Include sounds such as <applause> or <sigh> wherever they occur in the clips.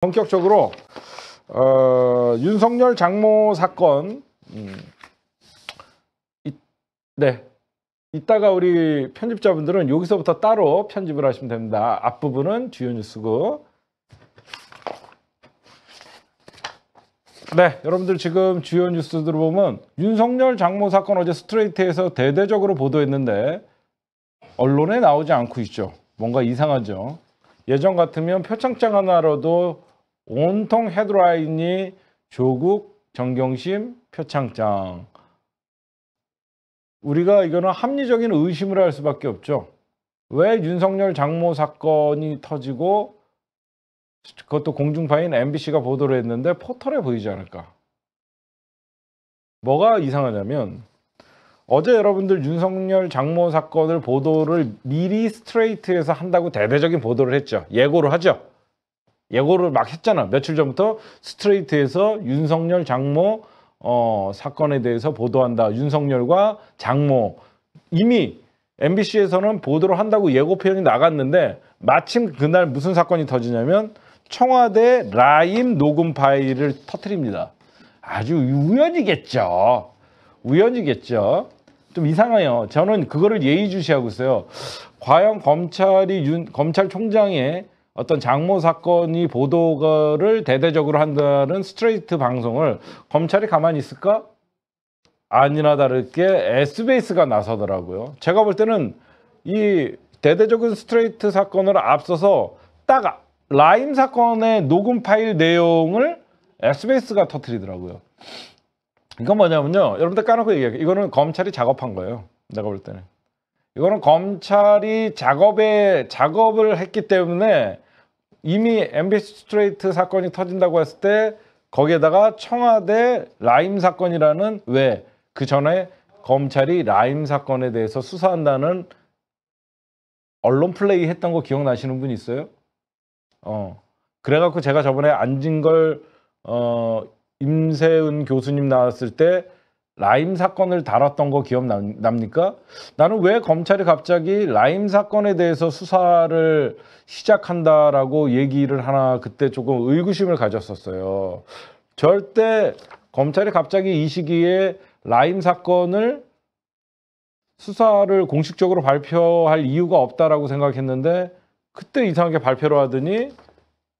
본격적으로 어, 윤석열 장모 사건 음, 이, 네 이따가 우리 편집자분들은 여기서부터 따로 편집을 하시면 됩니다. 앞부분은 주요 뉴스고 네, 여러분들 지금 주요 뉴스들 보면 윤석열 장모 사건 어제 스트레이트에서 대대적으로 보도했는데 언론에 나오지 않고 있죠. 뭔가 이상하죠. 예전 같으면 표창장 하나로도 온통 헤드라인이 조국, 정경심, 표창장. 우리가 이거는 합리적인 의심을 할 수밖에 없죠. 왜 윤석열 장모 사건이 터지고 그것도 공중파인 MBC가 보도를 했는데 포털에 보이지 않을까? 뭐가 이상하냐면 어제 여러분들 윤석열 장모 사건을 보도를 미리 스트레이트에서 한다고 대대적인 보도를 했죠. 예고를 하죠. 예고를 막 했잖아. 며칠 전부터 스트레이트에서 윤석열 장모 어, 사건에 대해서 보도한다. 윤석열과 장모 이미 MBC에서는 보도를 한다고 예고 표현이 나갔는데 마침 그날 무슨 사건이 터지냐면 청와대 라임 녹음 파일을 터트립니다. 아주 우연이겠죠. 우연이겠죠. 좀 이상해요. 저는 그거를 예의주시하고 있어요. 과연 검찰이 윤, 검찰총장의 어떤 장모 사건이 보도를 대대적으로 한다는 스트레이트 방송을 검찰이 가만히 있을까? 아니나 다를게 SBS가 나서더라고요. 제가 볼 때는 이 대대적인 스트레이트 사건을 앞서서 딱 라임 사건의 녹음 파일 내용을 SBS가 터뜨리더라고요 이건 뭐냐면요. 여러분들 까놓고 얘기할게요. 이거는 검찰이 작업한 거예요. 내가 볼 때는. 이거는 검찰이 작업에 작업을 했기 때문에 이미 MBS 스트레이트 사건이 터진다고 했을 때 거기에다가 청와대 라임 사건이라는 왜 그 전에 검찰이 라임 사건에 대해서 수사한다는 언론 플레이 했던 거 기억나시는 분 있어요? 어. 그래갖고 제가 저번에 안진걸 어, 임세은 교수님 나왔을 때 라임 사건을 다뤘던 거 기억납니까? 나는 왜 검찰이 갑자기 라임 사건에 대해서 수사를 시작한다라고 얘기를 하나 그때 조금 의구심을 가졌었어요. 절대 검찰이 갑자기 이 시기에 라임 사건을 수사를 공식적으로 발표할 이유가 없다라고 생각했는데 그때 이상하게 발표를 하더니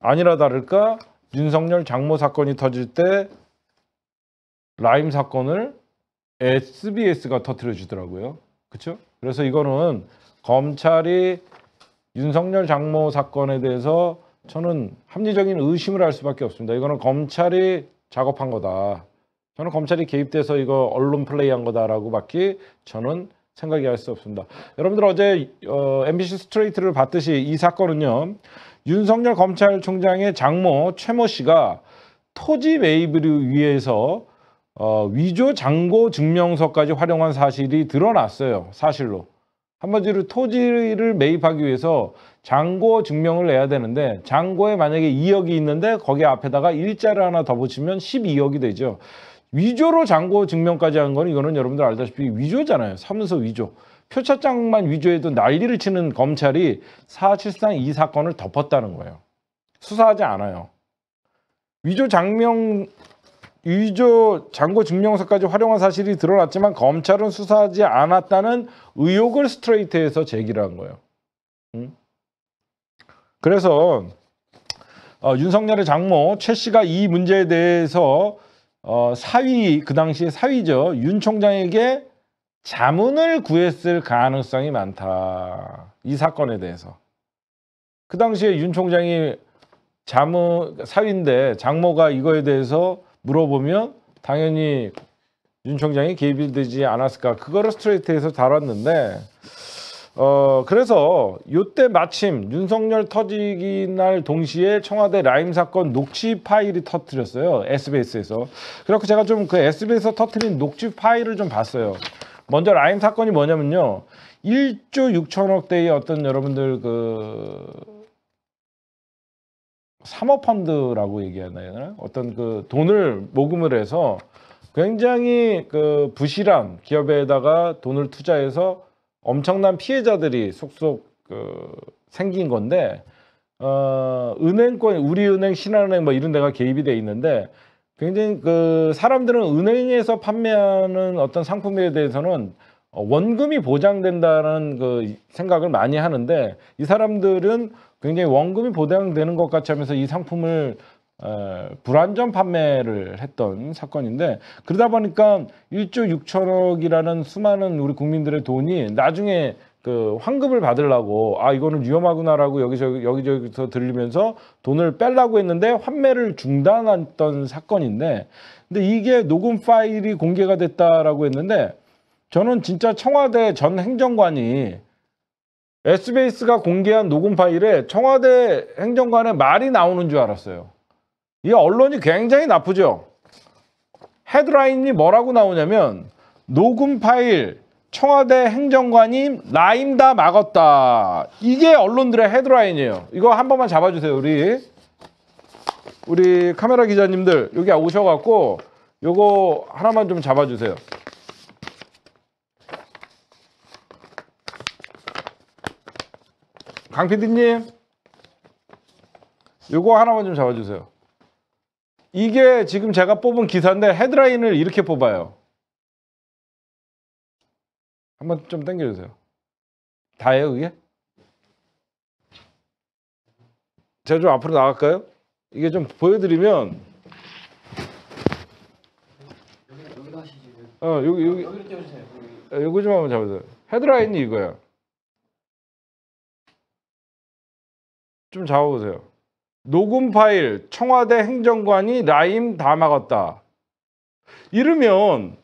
아니라 다를까 윤석열 장모 사건이 터질 때 라임 사건을 SBS가 터트려 주더라고요. 그렇죠? 그래서 이거는 검찰이 윤석열 장모 사건에 대해서 저는 합리적인 의심을 할 수밖에 없습니다. 이거는 검찰이 작업한 거다. 저는 검찰이 개입돼서 이거 언론 플레이한 거다라고밖에 저는 생각이 할수 없습니다. 여러분들 어제 어, MBC 스트레이트를 봤듯이 이 사건은요. 윤석열 검찰총장의 장모 최모 씨가 토지 매입을 위해서 어, 위조 장고 증명서까지 활용한 사실이 드러났어요. 사실로. 한마디로 토지를 매입하기 위해서 장고 증명을 내야 되는데 장고에 만약에 2억이 있는데 거기 앞에다가 일자를 하나 더 붙이면 12억이 되죠. 위조로 장고 증명까지 한 거는 이거는 여러분들 알다시피 위조잖아요. 사문서 위조. 표차장만 위조해도 난리를 치는 검찰이 사실상 이 사건을 덮었다는 거예요. 수사하지 않아요. 위조 장명 위조 장고 증명서까지 활용한 사실이 드러났지만 검찰은 수사하지 않았다는 의혹을 스트레이트에서 제기를 한 거예요. 음? 그래서 어, 윤석열의 장모 최 씨가 이 문제에 대해서 어, 사위 그 당시에 사위죠 윤 총장에게 자문을 구했을 가능성이 많다 이 사건에 대해서 그 당시에 윤 총장이 자문 사위인데 장모가 이거에 대해서 물어보면 당연히 윤 총장이 개입이 되지 않았을까 그거를 스트레이트에서 다뤘는데 어 그래서 요때 마침 윤석열 터지기 날 동시에 청와대 라임 사건 녹취 파일이 터뜨렸어요 SBS에서 그렇고 제가 좀 그 SBS에서 터뜨린 녹취 파일을 좀 봤어요 먼저 라임 사건이 뭐냐면요 1조 6천억 대의 어떤 여러분들 그 사모펀드라고 얘기하나요? 어떤 그 돈을 모금을 해서 굉장히 그 부실한 기업에다가 돈을 투자해서 엄청난 피해자들이 속속 그 생긴 건데 어, 은행권 우리은행 신한은행 뭐 이런 데가 개입이 돼 있는데 굉장히 그 사람들은 은행에서 판매하는 어떤 상품에 대해서는 원금이 보장된다는 그 생각을 많이 하는데 이 사람들은 굉장히 원금이 보장되는 것 같이 하면서 이 상품을 에, 어, 불안전 판매를 했던 사건인데 그러다 보니까 1조 6천억이라는 수많은 우리 국민들의 돈이 나중에 그 환급을 받으려고 아 이거는 위험하구나라고 여기저기 여기저기서 들리면서 돈을 뺄라고 했는데 환매를 중단했던 사건인데 근데 이게 녹음 파일이 공개가 됐다라고 했는데 저는 진짜 청와대 전 행정관이 SBS가 공개한 녹음 파일에 청와대 행정관의 말이 나오는 줄 알았어요. 이 언론이 굉장히 나쁘죠. 헤드라인이 뭐라고 나오냐면 녹음 파일 청와대 행정관이 라임 다 막았다. 이게 언론들의 헤드라인이에요. 이거 한 번만 잡아주세요. 우리 우리 카메라 기자님들 여기 오셔갖고 이거 하나만 좀 잡아주세요. 강피 d 님 요거 하나만 좀 잡아주세요 이게 지금 제가 뽑은 기사인데 헤드라인을 이렇게 뽑아요 한번 좀 당겨주세요 다예요 그게? 제가 좀 앞으로 나갈까요? 이게 좀 보여드리면 어 여기 여기 여기 어, 좀 한번 잡아주세요 헤드라인이 이거야 좀 잡아보세요. 녹음 파일 청와대 행정관이 라임 다 막았다. 이러면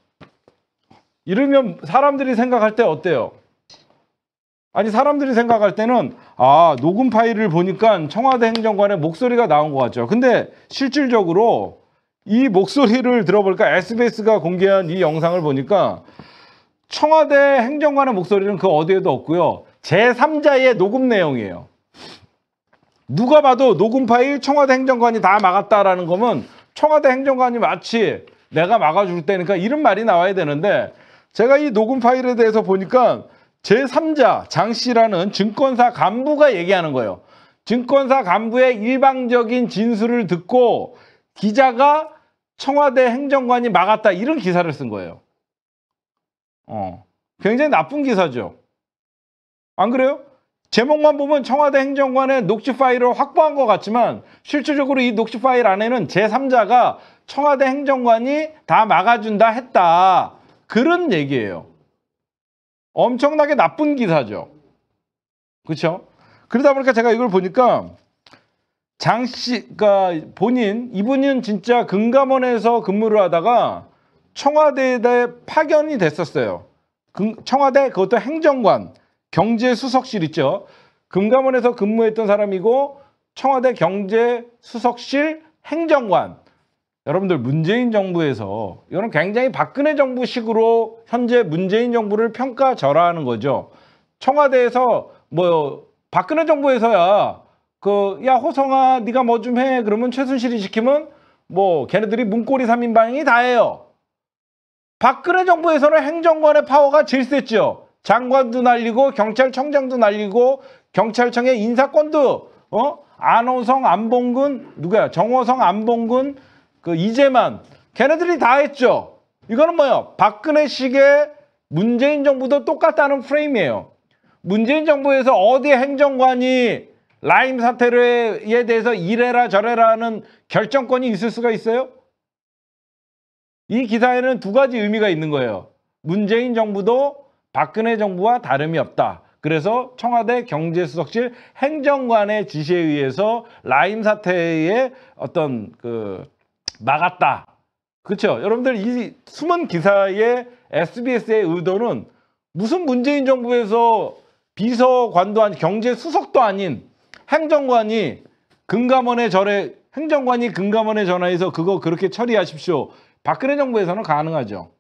이러면 사람들이 생각할 때 어때요? 아니 사람들이 생각할 때는 아 녹음 파일을 보니까 청와대 행정관의 목소리가 나온 것 같죠. 근데 실질적으로 이 목소리를 들어볼까 SBS가 공개한 이 영상을 보니까 청와대 행정관의 목소리는 그 어디에도 없고요. 제3자의 녹음 내용이에요. 누가 봐도 녹음 파일 청와대 행정관이 다 막았다라는 거면 청와대 행정관이 마치 내가 막아줄 때니까 이런 말이 나와야 되는데 제가 이 녹음 파일에 대해서 보니까 제3자 장 씨라는 증권사 간부가 얘기하는 거예요. 증권사 간부의 일방적인 진술을 듣고 기자가 청와대 행정관이 막았다 이런 기사를 쓴 거예요. 어, 굉장히 나쁜 기사죠. 안 그래요? 제목만 보면 청와대 행정관의 녹취 파일을 확보한 것 같지만 실질적으로 이 녹취 파일 안에는 제3자가 청와대 행정관이 다 막아준다 했다. 그런 얘기예요. 엄청나게 나쁜 기사죠. 그렇죠? 그러다 보니까 제가 이걸 보니까 장 씨가 그러니까 본인 이분은 진짜 금감원에서 근무를 하다가 청와대에 파견이 됐었어요. 청와대 그것도 행정관 경제수석실 있죠. 금감원에서 근무했던 사람이고 청와대 경제수석실 행정관. 여러분들 문재인 정부에서 이거는 굉장히 박근혜 정부식으로 현재 문재인 정부를 평가절하하는 거죠. 청와대에서 뭐 박근혜 정부에서야 그 야 호성아 네가 뭐 좀 해 그러면 최순실이 시키면 뭐 걔네들이 문고리 3인방이다 해요. 박근혜 정부에서는 행정관의 파워가 제일 셌죠. 장관도 날리고 경찰청장도 날리고 경찰청의 인사권도 어 안호성 안봉근 누구야 정호성 안봉근 그 이재만 걔네들이 다 했죠. 이거는 뭐요? 박근혜식의 문재인 정부도 똑같다는 프레임이에요. 문재인 정부에서 어디 행정관이 라임 사태에 대해서 이래라 저래라 는 결정권이 있을 수가 있어요? 이 기사에는 두 가지 의미가 있는 거예요. 문재인 정부도 박근혜 정부와 다름이 없다. 그래서 청와대 경제수석실 행정관의 지시에 의해서 라임 사태에 어떤 그 막았다. 그렇죠? 여러분들 이 숨은 기사의 SBS의 의도는 무슨 문재인 정부에서 비서관도 아닌 경제수석도 아닌 행정관이 금감원의 절에 행정관이 금감원에 전화해서 그거 그렇게 처리하십시오. 박근혜 정부에서는 가능하죠.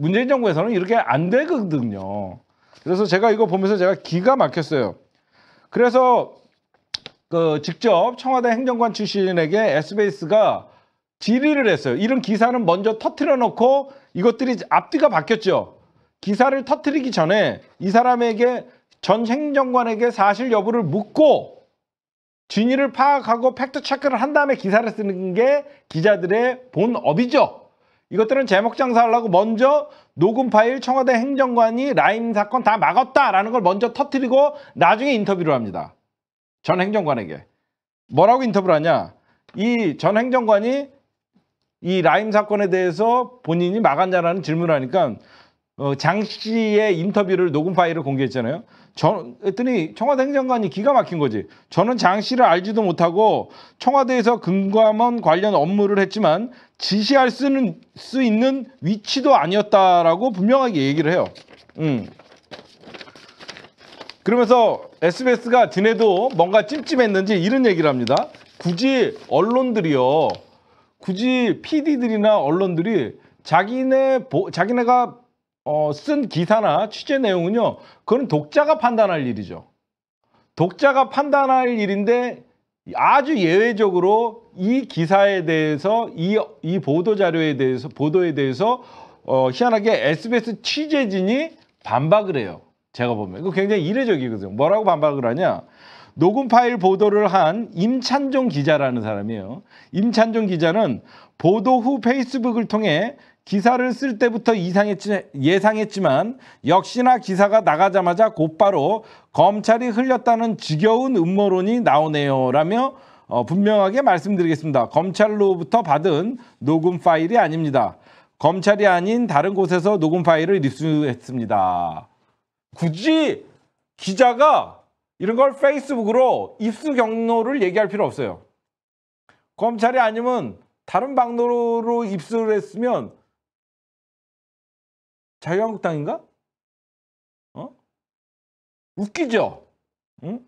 문재인 정부에서는 이렇게 안 되거든요. 그래서 제가 이거 보면서 제가 기가 막혔어요. 그래서 그 직접 청와대 행정관 출신에게 SBS가 질의를 했어요. 이런 기사는 먼저 터트려 놓고 이것들이 앞뒤가 바뀌었죠. 기사를 터트리기 전에 이 사람에게 전 행정관에게 사실 여부를 묻고 진위를 파악하고 팩트 체크를 한 다음에 기사를 쓰는 게 기자들의 본업이죠. 이것들은 제목 장사하려고 먼저 녹음 파일 청와대 행정관이 라임 사건 다 막았다라는 걸 먼저 터뜨리고 나중에 인터뷰를 합니다. 전 행정관에게. 뭐라고 인터뷰를 하냐. 이 전 행정관이 이 라임 사건에 대해서 본인이 막았냐라는 질문을 하니까 어, 장 씨의 인터뷰를 녹음 파일을 공개했잖아요. 저, 했더니 청와대 행정관이 기가 막힌 거지. 저는 장 씨를 알지도 못하고 청와대에서 금감원 관련 업무를 했지만 지시할 수는, 수 있는 위치도 아니었다라고 분명하게 얘기를 해요. 음. 그러면서 SBS가 지내도 뭔가 찜찜했는지 이런 얘기를 합니다. 굳이 언론들이요. 굳이 PD들이나 언론들이 자기네 보, 자기네가 어, 쓴 기사나 취재 내용은요. 그건 독자가 판단할 일이죠. 독자가 판단할 일인데 아주 예외적으로 이 기사에 대해서 이, 이 보도 자료에 대해서 보도에 대해서 어, 희한하게 SBS 취재진이 반박을 해요. 제가 보면 이거 굉장히 이례적이거든요. 뭐라고 반박을 하냐? 녹음 파일 보도를 한 임찬종 기자라는 사람이에요. 임찬종 기자는 보도 후 페이스북을 통해 기사를 쓸 때부터 이상했지, 예상했지만 역시나 기사가 나가자마자 곧바로 검찰이 흘렸다는 지겨운 음모론이 나오네요. 라며 어, 분명하게 말씀드리겠습니다. 검찰로부터 받은 녹음 파일이 아닙니다. 검찰이 아닌 다른 곳에서 녹음 파일을 입수했습니다. 굳이 기자가 이런 걸 페이스북으로 입수 경로를 얘기할 필요 없어요. 검찰이 아니면 다른 방도로 입수를 했으면 자유한국당인가? 어? 웃기죠? 응?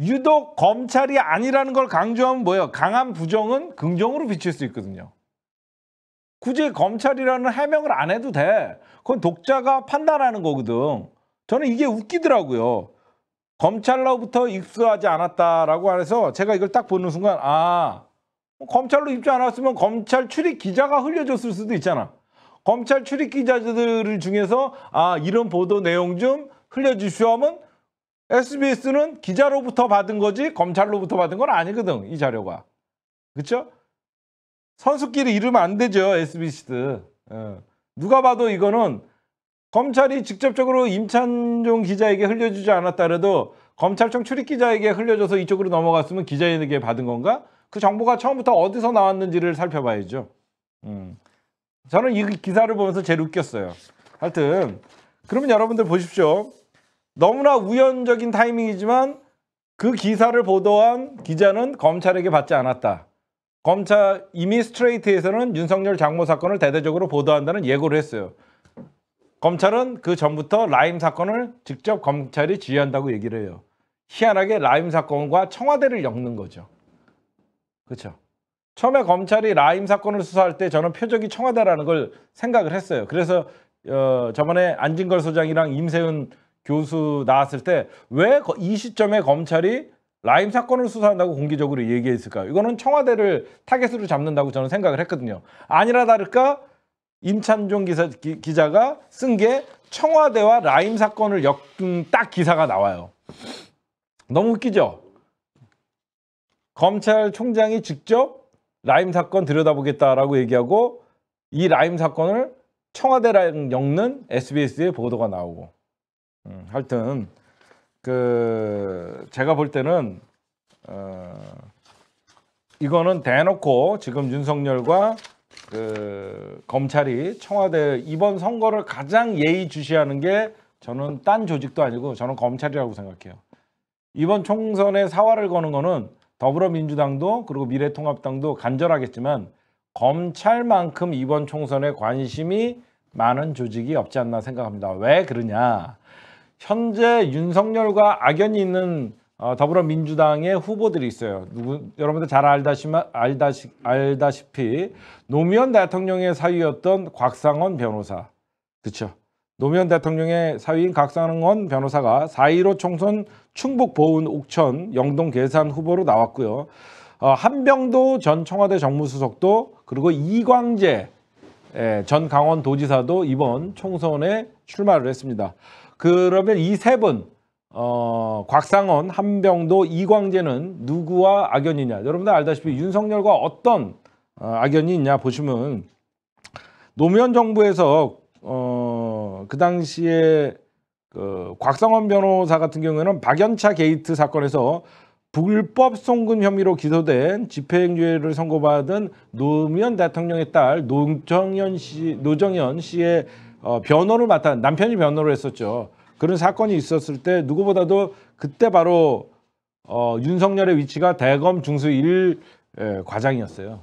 유독 검찰이 아니라는 걸 강조하면 뭐예요? 강한 부정은 긍정으로 비칠 수 있거든요. 굳이 검찰이라는 해명을 안 해도 돼. 그건 독자가 판단하는 거거든. 저는 이게 웃기더라고요. 검찰로부터 입수하지 않았다라고 해서 제가 이걸 딱 보는 순간 아 뭐 검찰로 입주 안 왔으면 검찰 출입 기자가 흘려줬을 수도 있잖아. 검찰 출입 기자들 중에서 아 이런 보도 내용 좀 흘려주시오 하면 SBS는 기자로부터 받은 거지 검찰로부터 받은 건 아니거든 이 자료가 그렇죠? 선수끼리 이러면 안 되죠 SBS도 어. 예. 누가 봐도 이거는 검찰이 직접적으로 임찬종 기자에게 흘려주지 않았다래도 검찰청 출입 기자에게 흘려줘서 이쪽으로 넘어갔으면 기자에게 받은 건가? 그 정보가 처음부터 어디서 나왔는지를 살펴봐야죠. 음. 저는 이 기사를 보면서 제일 웃겼어요. 하여튼 그러면 여러분들 보십시오. 너무나 우연적인 타이밍이지만 그 기사를 보도한 기자는 검찰에게 받지 않았다. 검찰 이미 스트레이트에서는 윤석열 장모 사건을 대대적으로 보도한다는 예고를 했어요. 검찰은 그 전부터 라임 사건을 직접 검찰이 지휘한다고 얘기를 해요. 희한하게 라임 사건과 청와대를 엮는 거죠. 그렇죠. 처음에 검찰이 라임 사건을 수사할 때 저는 표적이 청와대라는 걸 생각을 했어요. 그래서 어, 저번에 안진걸 소장이랑 임세은 교수 나왔을 때 왜 이 시점에 검찰이 라임 사건을 수사한다고 공개적으로 얘기했을까요? 이거는 청와대를 타겟으로 잡는다고 저는 생각을 했거든요. 아니라 다를까 임찬종 기사, 기, 자가 쓴 게 청와대와 라임 사건을 엮은 딱 기사가 나와요. 너무 웃기죠? 검찰총장이 직접 라임 사건 들여다보겠다라고 얘기하고 이 라임 사건을 청와대랑 엮는 SBS의 보도가 나오고 음, 하여튼 그 제가 볼 때는 어, 이거는 대놓고 지금 윤석열과 그 검찰이 청와대 이번 선거를 가장 예의주시하는 게 저는 딴 조직도 아니고 저는 검찰이라고 생각해요. 이번 총선에 사활을 거는 거는 더불어민주당도 그리고 미래통합당도 간절하겠지만 검찰만큼 이번 총선에 관심이 많은 조직이 없지 않나 생각합니다. 왜 그러냐? 현재 윤석열과 악연이 있는 어, 더불어민주당의 후보들이 있어요. 누구, 여러분들 잘 알다시피, 알다시, 알다시피 노무현 대통령의 사위였던 곽상원 변호사, 그렇죠? 노무현 대통령의 사위인 각상원 변호사가 4.15 총선 충북 보은 옥천 영동 계산 후보로 나왔고요. 어, 한병도 전 청와대 정무수석도 그리고 이광재 예, 전 강원도지사도 이번 총선에 출마를 했습니다. 그러면 이 세 분, 어, 곽상원, 한병도, 이광재는 누구와 악연이냐? 여러분들 알다시피 윤석열과 어떤 어, 악연이 있냐 보시면 노무현 정부에서 어, 그 당시에 그 곽성원 변호사 같은 경우에는 박연차 게이트 사건에서 불법 송금 혐의로 기소된 집행유예를 선고받은 노무현 대통령의 딸 노정현 씨 노정현 씨의 어, 변호를 맡아 남편이 변호를 했었죠. 그런 사건이 있었을 때 누구보다도 그때 바로 어, 윤석열의 위치가 대검 중수 1 과장이었어요.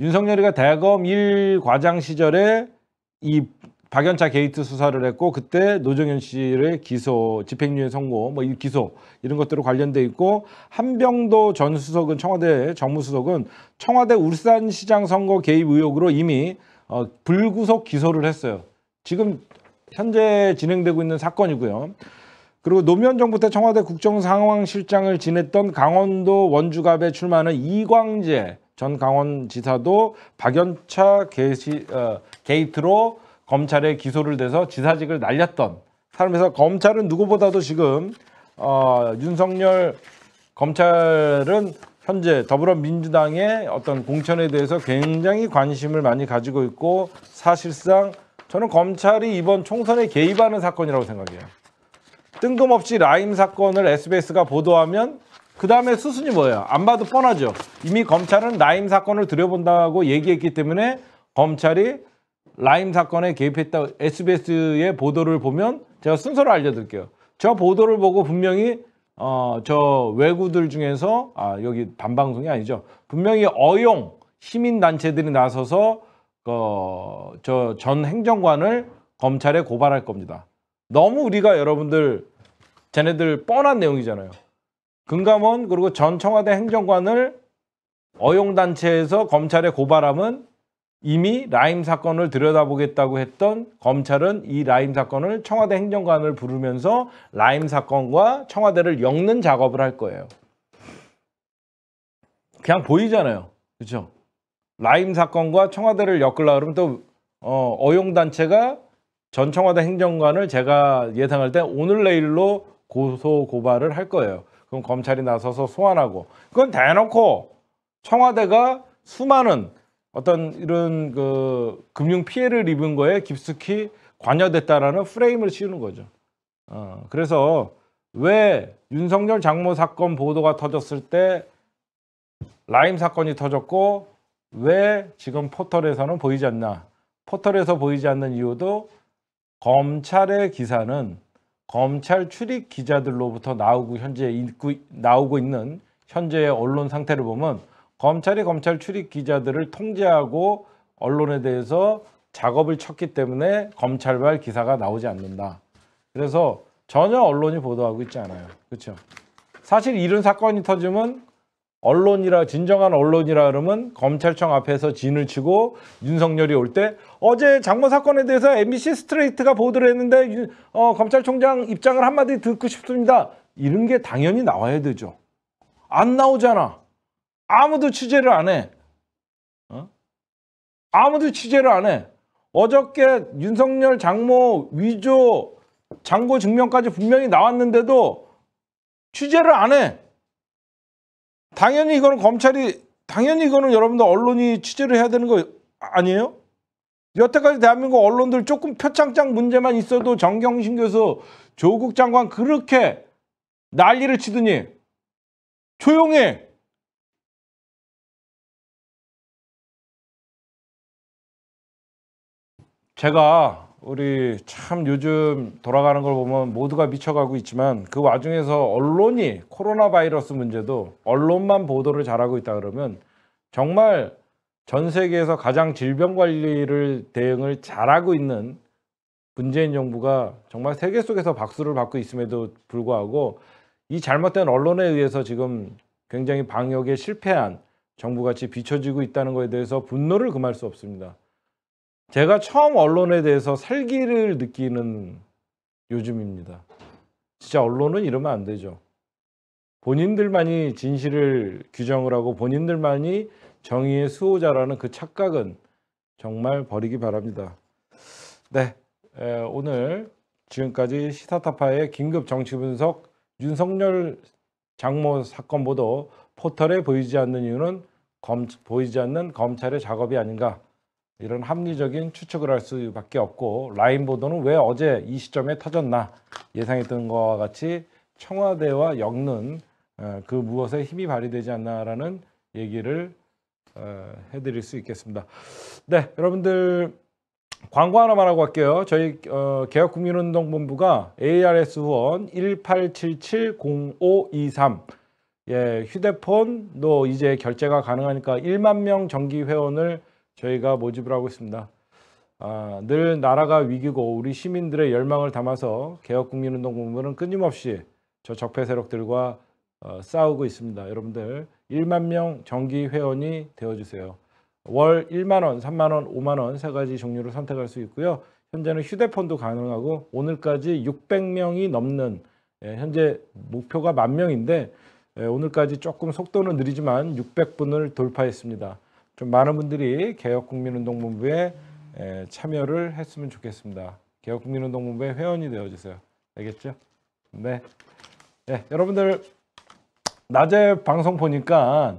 윤석열이가 대검 1 과장 시절에 이 박연차 게이트 수사를 했고 그때 노정현 씨를 기소, 집행유예 선고, 뭐이 기소 이런 것들로 관련돼 있고 한병도 전 수석은 청와대 정무수석은 청와대 울산시장 선거 개입 의혹으로 이미 어, 불구속 기소를 했어요. 지금 현재 진행되고 있는 사건이고요. 그리고 노무현 정부 때 청와대 국정상황실장을 지냈던 강원도 원주갑에 출마하는 이광재 전 강원지사도 박연차 게시, 어, 게이트로 검찰에 기소를 돼서 지사직을 날렸던 사람에서 검찰은 누구보다도 지금 어, 윤석열 검찰은 현재 더불어민주당의 어떤 공천에 대해서 굉장히 관심을 많이 가지고 있고 사실상 저는 검찰이 이번 총선에 개입하는 사건이라고 생각해요. 뜬금없이 라임 사건을 SBS가 보도하면 그 다음에 수순이 뭐예요? 안 봐도 뻔하죠. 이미 검찰은 라임 사건을 들여본다고 얘기했기 때문에 검찰이 라임 사건에 개입했다 SBS의 보도를 보면 제가 순서를 알려드릴게요. 저 보도를 보고 분명히 어, 저 외구들 중에서 아 여기 반방송이 아니죠. 분명히 어용 시민 단체들이 나서서 어, 저 전 행정관을 검찰에 고발할 겁니다. 너무 우리가 여러분들 쟤네들 뻔한 내용이잖아요. 금감원 그리고 전 청와대 행정관을 어용단체에서 검찰에 고발함은 이미 라임 사건을 들여다보겠다고 했던 검찰은 이 라임 사건을 청와대 행정관을 부르면서 라임 사건과 청와대를 엮는 작업을 할 거예요. 그냥 보이잖아요. 그렇죠? 라임 사건과 청와대를 엮으려 그러면 또 어, 어용단체가 전 청와대 행정관을 제가 예상할 때 오늘 내일로 고소 고발을 할 거예요. 그럼 검찰이 나서서 소환하고 그건 대놓고 청와대가 수많은 어떤 이런 그 금융 피해를 입은 거에 깊숙이 관여됐다라는 프레임을 씌우는 거죠. 어, 그래서 왜 윤석열 장모 사건 보도가 터졌을 때 라임 사건이 터졌고 왜 지금 포털에서는 보이지 않나? 포털에서 보이지 않는 이유도 검찰의 기사는 검찰 출입 기자들로부터 나오고 현재 있고, 나오고 있는 현재의 언론 상태를 보면 검찰이 검찰 출입 기자들을 통제하고 언론에 대해서 작업을 쳤기 때문에 검찰발 기사가 나오지 않는다. 그래서 전혀 언론이 보도하고 있지 않아요. 그렇죠? 사실 이런 사건이 터지면 언론이라 진정한 언론이라 그러면 검찰청 앞에서 진을 치고 윤석열이 올 때 어제 장모 사건에 대해서 MBC 스트레이트가 보도를 했는데 어, 검찰총장 입장을 한마디 듣고 싶습니다. 이런 게 당연히 나와야 되죠. 안 나오잖아. 아무도 취재를 안 해. 어? 아무도 취재를 안 해. 어저께 윤석열 장모 위조 장고 증명까지 분명히 나왔는데도 취재를 안 해. 당연히 이거는 검찰이 당연히 이거는 여러분들 언론이 취재를 해야 되는 거 아니에요? 여태까지 대한민국 언론들 조금 표창장 문제만 있어도 정경심 교수 조국 장관 그렇게 난리를 치더니 조용해 제가 우리 참 요즘 돌아가는 걸 보면 모두가 미쳐가고 있지만 그 와중에서 언론이 코로나 바이러스 문제도 언론만 보도를 잘하고 있다 그러면 정말 전 세계에서 가장 질병 관리를 대응을 잘하고 있는 문재인 정부가 정말 세계 속에서 박수를 받고 있음에도 불구하고 이 잘못된 언론에 의해서 지금 굉장히 방역에 실패한 정부같이 비춰지고 있다는 것에 대해서 분노를 금할 수 없습니다. 제가 처음 언론에 대해서 살기를 느끼는 요즘입니다. 진짜 언론은 이러면 안 되죠. 본인들만이 진실을 규정을 하고 본인들만이 정의의 수호자라는 그 착각은 정말 버리기 바랍니다. 네, 에, 오늘 지금까지 시사타파의 긴급 정치 분석 윤석열 장모 사건 보도 포털에 보이지 않는 이유는 검, 보이지 않는 검찰의 작업이 아닌가 이런 합리적인 추측을 할 수밖에 없고 라인 보도는 왜 어제 이 시점에 터졌나 예상했던 것과 같이 청와대와 엮는 어, 그 무엇에 힘이 발휘되지 않나라는 얘기를 어, 해드릴 수 있겠습니다. 네, 여러분들 광고 하나만 하고 갈게요. 저희 어, 개혁국민운동본부가 ARS 후원 18770523 예, 휴대폰도 이제 결제가 가능하니까 1만 명 정기 회원을 저희가 모집을 하고 있습니다. 아, 늘 나라가 위기고 우리 시민들의 열망을 담아서 개혁국민운동 공부는 끊임없이 저 적폐 세력들과 어, 싸우고 있습니다. 여러분들 1만 명 정기 회원이 되어주세요. 월 1만 원, 3만 원, 5만 원 세 가지 종류로 선택할 수 있고요. 현재는 휴대폰도 가능하고 오늘까지 600명이 넘는 예, 현재 목표가 만 명인데 예, 오늘까지 조금 속도는 느리지만 600분을 돌파했습니다. 좀 많은 분들이 개혁국민운동본부에 참여를 했으면 좋겠습니다. 개혁국민운동본부의 회원이 되어주세요. 알겠죠? 네. 네, 여러분들 낮에 방송 보니까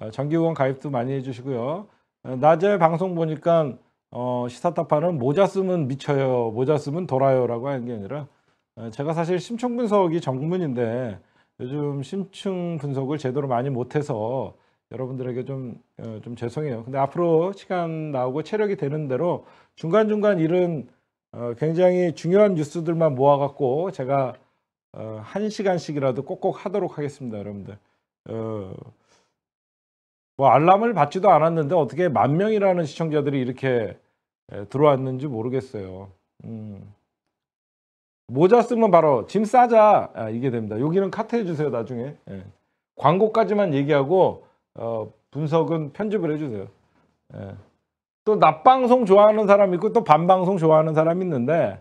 어, 정기 후원 가입도 많이 해주시고요. 어, 낮에 방송 보니까 어, 시사타파는 모자 쓰면 미쳐요, 모자 쓰면 돌아요라고 하는 게 아니라 어, 제가 사실 심층 분석이 전문인데 요즘 심층 분석을 제대로 많이 못해서 여러분들에게 좀, 어, 좀 죄송해요. 근데 앞으로 시간 나오고 체력이 되는 대로 중간중간 이런 어, 굉장히 중요한 뉴스들만 모아갖고 제가 어, 한 시간씩이라도 꼭꼭 하도록 하겠습니다. 여러분들. 어, 뭐 알람을 받지도 않았는데 어떻게 만 명이라는 시청자들이 이렇게 들어왔는지 모르겠어요. 음. 모자 쓰면 바로 짐 싸자 아, 이게 됩니다. 여기는 카트 해주세요 나중에 예. 광고까지만 얘기하고 어, 분석은 편집을 해주세요. 예. 또 낮방송 좋아하는 사람 있고 또 밤방송 좋아하는 사람 있는데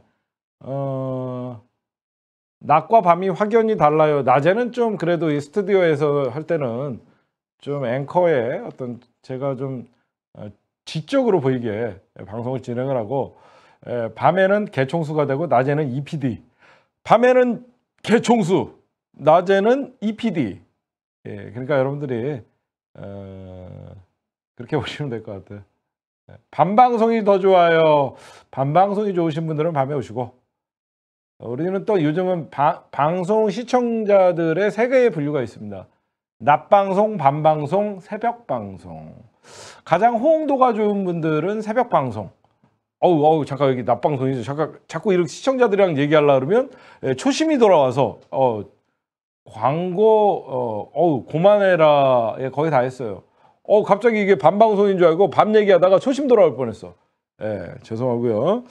어, 낮과 밤이 확연히 달라요. 낮에는 좀 그래도 이 스튜디오에서 할 때는 좀 앵커의 어떤 제가 좀 어, 지적으로 보이게 방송을 진행을 하고 예, 밤에는 개총수가 되고 낮에는 EPD 밤에는 개총수 낮에는 EPD 예, 그러니까 여러분들이 그렇게 <laughs> 보시면 될 것 같아요. 네. 밤방송이 더 좋아요. 밤방송이 좋으신 분들은 밤에 오시고 우리는 또 요즘은 바, 방송 시청자들의 세 개의 분류가 있습니다. 낮방송, 밤방송, 새벽방송. 가장 호응도가 좋은 분들은 새벽방송. 어우, 어우, 잠깐 여기 낮방송이죠. 잠깐 자꾸 이렇게 시청자들이랑 얘기하려 그러면 예, 초심이 돌아와서 어, 광고 어, 우 고만해라 예, 거의 다 했어요. 어 갑자기 이게 밤방송인줄 알고 밤 얘기하다가 초심 돌아올 뻔했어. 예, 죄송하고요.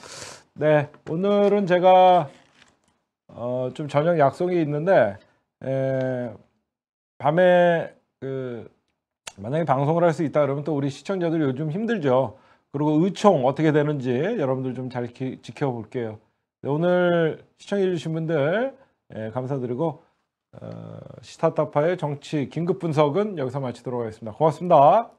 네, 오늘은 제가 어, 좀 저녁 약속이 있는데 예, 밤에 그 만약에 방송을 할 수 있다 그러면 또 우리 시청자들이 요즘 힘들죠. 그리고 의총 어떻게 되는지 여러분들 좀 잘 지켜볼게요. 네, 오늘 시청해주신 분들 예, 감사드리고 시타타파의 어, 정치 긴급 분석은 여기서 마치도록 하겠습니다. 고맙습니다.